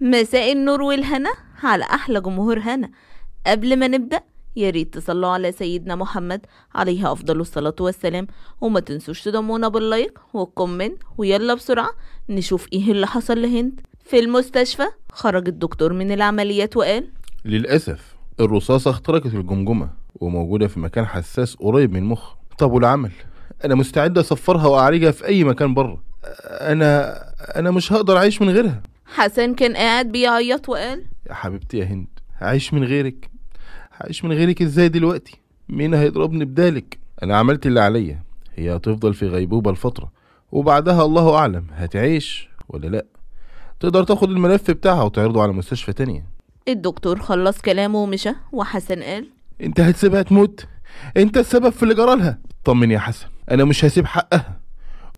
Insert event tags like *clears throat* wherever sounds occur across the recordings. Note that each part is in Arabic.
مساء النور والهنا على أحلى جمهور هنا قبل ما نبدأ يا ريت تصلوا على سيدنا محمد عليه أفضل الصلاة والسلام وما تنسوش تدعمونا باللايك والكومنت ويلا بسرعة نشوف إيه اللي حصل لهند في المستشفى خرج الدكتور من العمليات وقال للأسف الرصاصة اخترقت الجمجمة وموجودة في مكان حساس قريب من المخ طب والعمل أنا مستعد أصفرها وأعالجها في أي مكان بره أنا أنا مش هقدر أعيش من غيرها حسن كان قاعد بيعيط وقال يا حبيبتي يا هند هعيش من غيرك هعيش من غيرك ازاي دلوقتي مين هيضربني بدالك انا عملت اللي عليا هي هتفضل في غيبوبة لفترة وبعدها الله اعلم هتعيش ولا لا تقدر تاخد الملف بتاعها وتعرضه على مستشفى تانية الدكتور خلص كلامه ومشى وحسن قال انت هتسيبها تموت انت السبب في اللي جرالها اطمن يا حسن انا مش هسيب حقها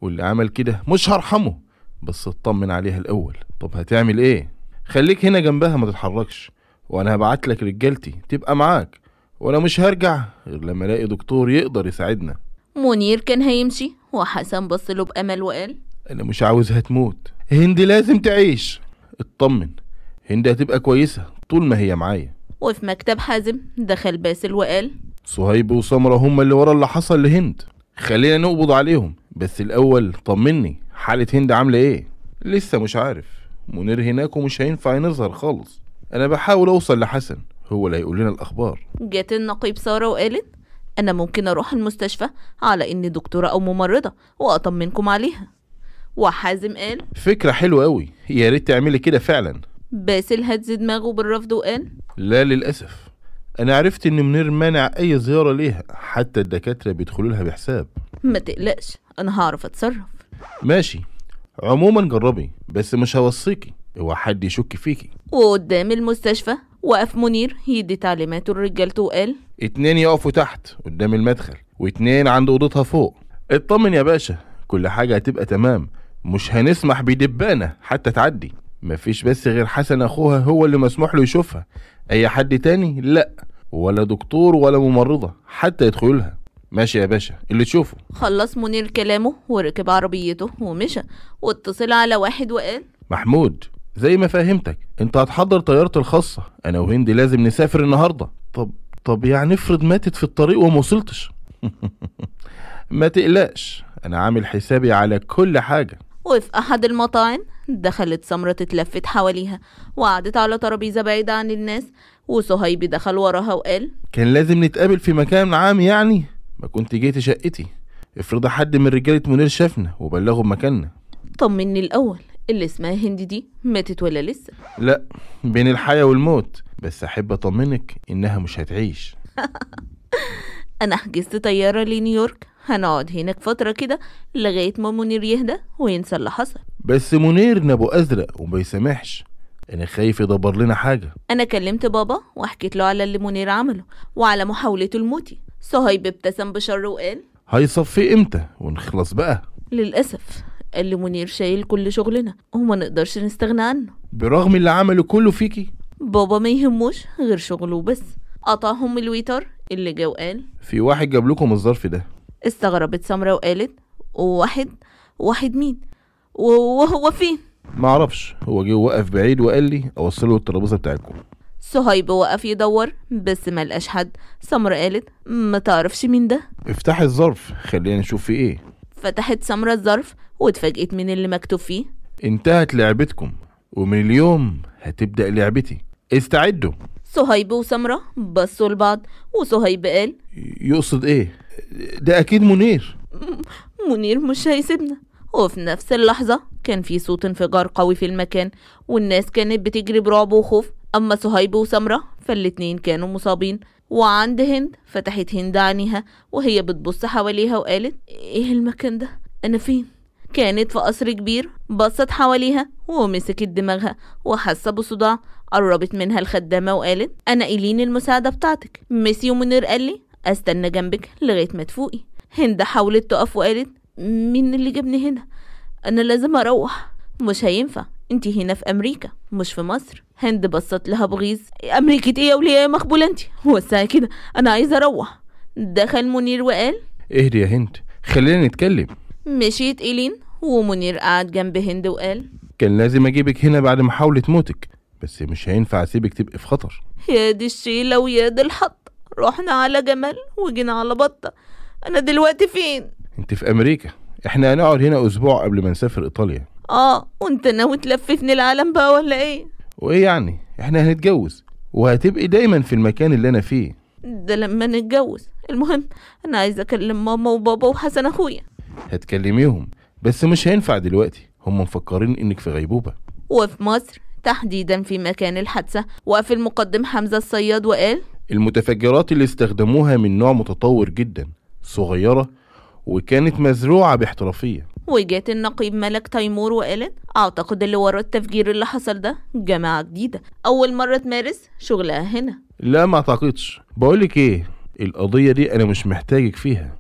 واللي عمل كده مش هرحمه بس اطمن عليها الاول طب هتعمل ايه خليك هنا جنبها ما تتحركش وانا هبعت لك رجالتي تبقى معاك وانا مش هرجع غير لما الاقي دكتور يقدر يساعدنا منير كان هيمشي وحسن بص له بامل وقال انا مش عاوزها تموت هند لازم تعيش اطمن هند هتبقى كويسه طول ما هي معايا وفي مكتب حازم دخل باسل وقال صهيب وسمرة هما اللي ورا اللي حصل لهند خلينا نقبض عليهم بس الأول طمني حالة هند عاملة إيه لسه مش عارف منير هناك ومش هينفع نظهر خالص انا بحاول اوصل لحسن هو اللي هيقول لنا الاخبار جت النقيب ساره وقالت انا ممكن اروح المستشفى على اني دكتوره او ممرضه واطمنكم عليها وحازم قال فكره حلوه قوي يا ريت تعملي كده فعلا باسل هز دماغه بالرفض وقال لا للاسف انا عرفت ان منير مانع اي زياره ليها حتى الدكاتره بيدخلوا لها بحساب ما تقلقش انا هعرف اتصرف ماشي عموما جربي بس مش هوصيكي هو حد يشك فيكي وقدام المستشفى وقف منير يدي تعليماته لرجالته وقال اتنين يقفوا تحت قدام المدخل واتنين عند اوضتها فوق اطمن يا باشا كل حاجة هتبقى تمام مش هنسمح بدبانة حتى تعدي مفيش بس غير حسن اخوها هو اللي مسموح له يشوفها اي حد تاني لا ولا دكتور ولا ممرضة حتى يدخلها ماشي يا باشا اللي تشوفه خلص منير كلامه وركب عربيته ومشى واتصل على واحد وقال محمود زي ما فهمتك انت هتحضر طيارتي الخاصة انا وهندي لازم نسافر النهاردة طب طب يعني افرض ماتت في الطريق وما وصلتش *laughs* ما تقلقش انا عامل حسابي على كل حاجة وفي احد المطاعم دخلت سمرة اتلفت حواليها وقعدت على ترابيزة بعيدة عن الناس وصهيبي دخل وراها وقال كان لازم نتقابل في مكان عام يعني ما كنت جيت شقتي افرض حد من رجاله منير شافنا وبلغه بمكاننا طمني الاول اللي اسمها هند دي ماتت ولا لسه لا بين الحياه والموت بس احب اطمنك انها مش هتعيش *laughs* انا حجزت طياره لنيويورك هنقعد هناك فتره كده لغايه ما منير يهدى وينسى اللي حصل بس منير نبو ازرق وما يسامحش انا خايف يدبر لنا حاجه انا كلمت بابا وحكيت له على اللي منير عمله وعلى محاولته لموتي صهيب ابتسم بشر وقال هيصفي امتى ونخلص بقى للأسف اللي منير شايل كل شغلنا وما نقدرش نستغنى عنه برغم اللي عمله كله فيكي بابا ما يهموش غير شغله وبس قطعهم الويتر اللي جه وقال في واحد جاب لكم الظرف ده استغربت سمرة وقالت واحد واحد مين وهو فين معرفش هو جه وقف بعيد وقال لي اوصله الترابيزه بتاعتكم صهيب وقف يدور بس ما لقاش حد سمرة قالت ما تعرفش مين ده افتحي الظرف خلينا نشوف فيه ايه فتحت سمرة الظرف واتفاجئت من اللي مكتوب فيه انتهت لعبتكم ومن اليوم هتبدأ لعبتي استعدوا صهيب وسمرة بصوا لبعض وصهيب قال يقصد ايه ده اكيد منير منير مش هيسيبنا وفي نفس اللحظة كان في صوت انفجار قوي في المكان والناس كانت بتجري برعب وخوف أما صهيب وسمرة فالاتنين كانوا مصابين وعند هند فتحت هند عينيها وهي بتبص حواليها وقالت ايه المكان ده انا فين كانت في قصر كبير بصت حواليها ومسكت دماغها وحاسه بصداع قربت منها الخدامه وقالت انا ايلين المساعده بتاعتك ميسي ومنير قال لي استنى جنبك لغايه ما تفوقي هند حاولت تقف وقالت مين اللي جابني هنا انا لازم اروح مش هينفع انت هنا في امريكا مش في مصر هند بصت لها بغيظ امريكه ايه يا وليه مقبوله انت هو الساعه كده انا عايزه اروح دخل منير وقال اهدي يا هند خلينا نتكلم مشيت إيلين ومنير قعد جنب هند وقال كان لازم أجيبك هنا بعد محاولة موتك بس مش هينفع أسيبك تبقي في خطر يا دي الشيلة ويا دي الحط رحنا على جمل وجينا على بطة أنا دلوقتي فين؟ أنت في أمريكا إحنا هنقعد هنا أسبوع قبل ما نسافر إيطاليا اه وانت ناوي تلففني العالم بقى ولا ايه وايه يعني احنا هنتجوز وهتبقي دايما في المكان اللي انا فيه ده لما نتجوز المهم انا عايز اكلم ماما وبابا وحسن اخويا هتكلميهم بس مش هينفع دلوقتي هم مفكرين انك في غيبوبه وفي مصر تحديدا في مكان الحادثه وقف المقدم حمزه الصياد وقال المتفجرات اللي استخدموها من نوع متطور جدا صغيره وكانت مزروعه باحترافيه وجات النقيب ملك تيمور وقالت أعتقد اللي ورا التفجير اللي حصل ده جماعة جديدة أول مرة تمارس شغلها هنا لا ما أعتقدش بقولك إيه القضية دي أنا مش محتاجك فيها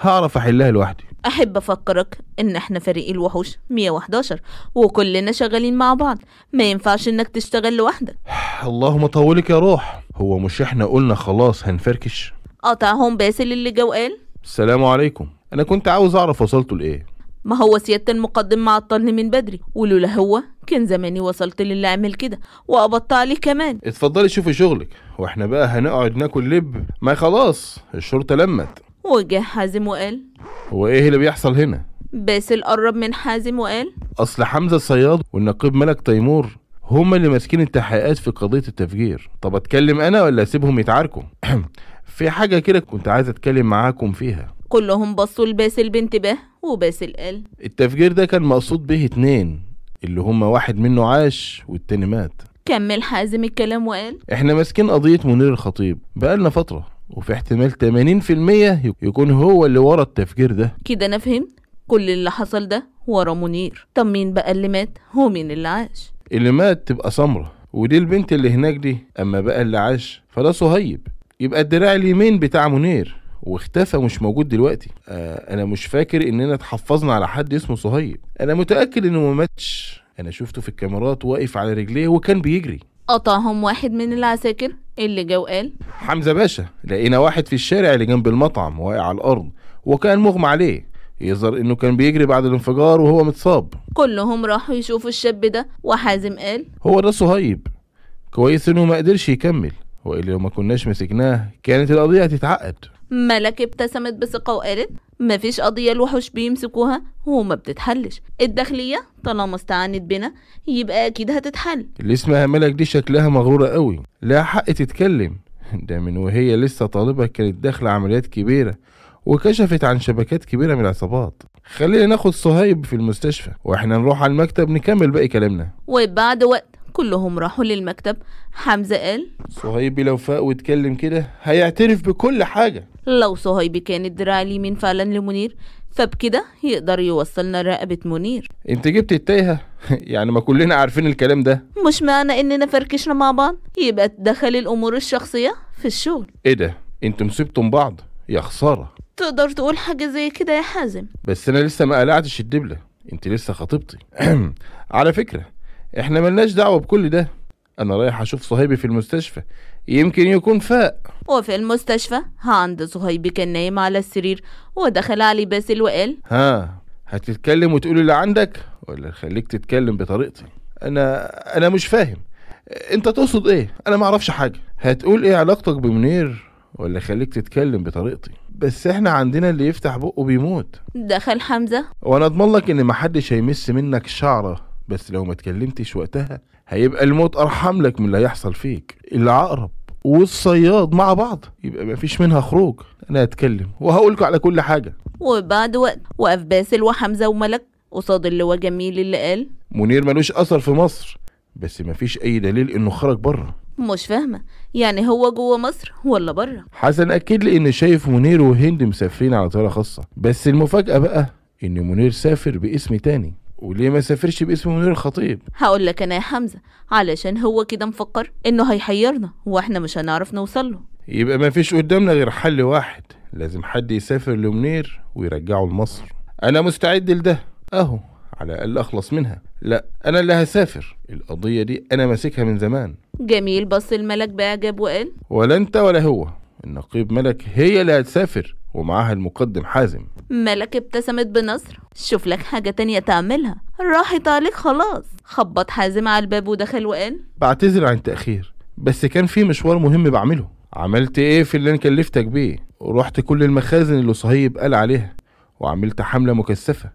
هعرف أحلها لوحدي أحب أفكرك إن إحنا فريق الوحوش 111 وكلنا شغالين مع بعض ما ينفعش إنك تشتغل لوحدك اللهم طولك يا روح هو مش إحنا قلنا خلاص هنفركش قطعهم باسل اللي جو قال السلام عليكم أنا كنت عاوز أعرف وصلتوا لإيه ما هو سيادة المقدم معطلني من بدري ولولا هو كان زماني وصلت للي اعمل كده وقبضت عليه كمان اتفضلي شوفي شغلك واحنا بقى هنقعد ناكل لب ما خلاص الشرطة لمت وجه حازم وقال هو ايه اللي بيحصل هنا باسل قرب من حازم وقال اصل حمزة الصياد والنقيب ملك تيمور هما اللي ماسكين التحقيقات في قضية التفجير طب اتكلم انا ولا اسيبهم يتعاركوا *clears throat* في حاجة كده كنت عايز اتكلم معاكم فيها كلهم بصوا لباسل به وباسل قال التفجير ده كان مقصود به اتنين اللي هما واحد منه عاش والتاني مات كمل حازم الكلام وقال احنا ماسكين قضية منير الخطيب بقالنا فترة وفي احتمال 80% يكون هو اللي ورا التفجير ده كده انا فهمت كل اللي حصل ده ورا منير طب مين بقى اللي مات هو مين اللي عاش اللي مات تبقى سمرة ودي البنت اللي هناك دي اما بقى اللي عاش فده صهيب يبقى الدراع اليمين بتاع منير واختفى ومش موجود دلوقتي آه انا مش فاكر اننا اتحفظنا على حد اسمه صهيب انا متاكد انه ما ماتش انا شفته في الكاميرات واقف على رجليه وكان بيجري قطعهم واحد من العساكر اللي جو وقال حمزه باشا لقينا واحد في الشارع اللي جنب المطعم واقع على الارض وكان مغمى عليه يظهر انه كان بيجري بعد الانفجار وهو متصاب كلهم راحوا يشوفوا الشاب ده وحازم قال هو ده صهيب كويس انه ما قدرش يكمل والا لو ما كناش مسكناه كانت القضيه هتتعقد ملك ابتسمت بثقة وقالت مفيش قضية الوحوش بيمسكوها وما بتتحلش الداخلية طالما استعانت بنا يبقى أكيد هتتحل اللي اسمها ملك دي شكلها مغرورة قوي لها حق تتكلم ده من وهي لسه طالبة كانت داخلة عمليات كبيرة وكشفت عن شبكات كبيرة من العصابات خلينا ناخد صهيب في المستشفى واحنا نروح على المكتب نكمل باقي كلامنا وبعد وقت كلهم راحوا للمكتب حمزة قال صهيبي لو فاق واتكلم كده هيعترف بكل حاجة لو صهيب كانت دراع من فعلا لمنير فبكده يقدر يوصلنا لرقبة منير انت جبت التايهة *laughs* يعني ما كلنا عارفين الكلام ده مش معنى اننا فركشنا مع بعض يبقى تدخل الامور الشخصية في الشغل ايه ده انتم سبتم بعض يا خسارة تقدر تقول حاجة زي كده يا حازم بس انا لسه ما قلعتش الدبلة انت لسه خطيبتي *clears throat* على فكرة احنا ملناش دعوة بكل ده أنا رايح أشوف صهيبي في المستشفى يمكن يكون فاق وفي المستشفى عند صهيبي كان نايم على السرير ودخل علي باسل وقال ها هتتكلم وتقول اللي عندك ولا خليك تتكلم بطريقتي أنا أنا مش فاهم أنت تقصد إيه أنا معرفش حاجة هتقول إيه علاقتك بمنير ولا خليك تتكلم بطريقتي بس احنا عندنا اللي يفتح بقه بيموت دخل حمزة وانا اضمن لك ان محدش هيمس منك شعرة بس لو ما اتكلمتش وقتها هيبقى الموت ارحم لك من اللي هيحصل فيك العقرب والصياد مع بعض يبقى ما فيش منها خروج انا هتكلم وهقول لكم على كل حاجه وبعد وقت وقف باسل وحمزه وملك قصاد اللي هو جميل اللي قال منير ملوش اثر في مصر بس ما فيش اي دليل انه خرج بره مش فاهمة يعني هو جوه مصر ولا بره حسن أكد لي إن شايف منير وهند مسافرين على طيارة خاصة بس المفاجأة بقى إن منير سافر باسم تاني وليه ما سافرش باسم منير الخطيب هقول لك انا يا حمزه علشان هو كده مفكر انه هيحيرنا واحنا مش هنعرف نوصل له يبقى ما فيش قدامنا غير حل واحد لازم حد يسافر لمنير ويرجعه لمصر انا مستعد لده اهو على الاقل اخلص منها لا انا اللي هسافر القضيه دي انا ماسكها من زمان جميل بص الملك باعجاب وقال ولا انت ولا هو النقيب ملك هي اللي هتسافر ومعاها المقدم حازم ملك ابتسمت بنصر شوف لك حاجة تانية تعملها راحت عليك خلاص خبط حازم على الباب ودخل وقال بعتذر عن التأخير بس كان في مشوار مهم بعمله عملت ايه في اللي انا كلفتك بيه ورحت كل المخازن اللي صهيب قال عليها وعملت حملة مكثفة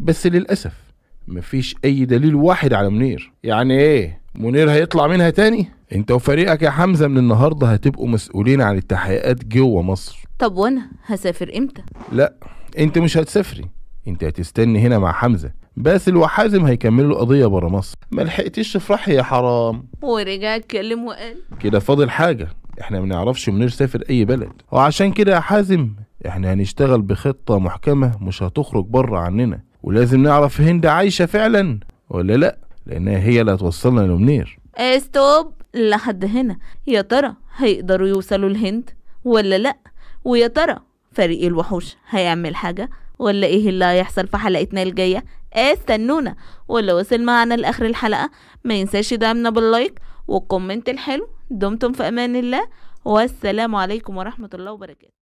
بس للأسف مفيش اي دليل واحد على منير يعني ايه منير هيطلع منها تاني انت وفريقك يا حمزه من النهارده هتبقوا مسؤولين عن التحقيقات جوه مصر طب وانا هسافر امتى لا انت مش هتسافري انت هتستني هنا مع حمزه باسل وحازم هيكملوا القضيه برا مصر ما لحقتيش تفرحي يا حرام ورجع اتكلم وقال كده فاضل حاجه احنا ما نعرفش منير سافر اي بلد وعشان كده يا حازم احنا هنشتغل بخطه محكمه مش هتخرج بره عننا ولازم نعرف هند عايشه فعلا ولا لا لانها هي اللي هتوصلنا لمنير استوب إيه، لحد هنا يا ترى هيقدروا يوصلوا الهند ولا لا ويا ترى فريق الوحوش هيعمل حاجه ولا ايه اللي هيحصل في حلقتنا الجايه إيه، استنونا ولو وصل معنا لاخر الحلقه ما ينساش يدعمنا باللايك والكومنت الحلو دمتم في امان الله والسلام عليكم ورحمه الله وبركاته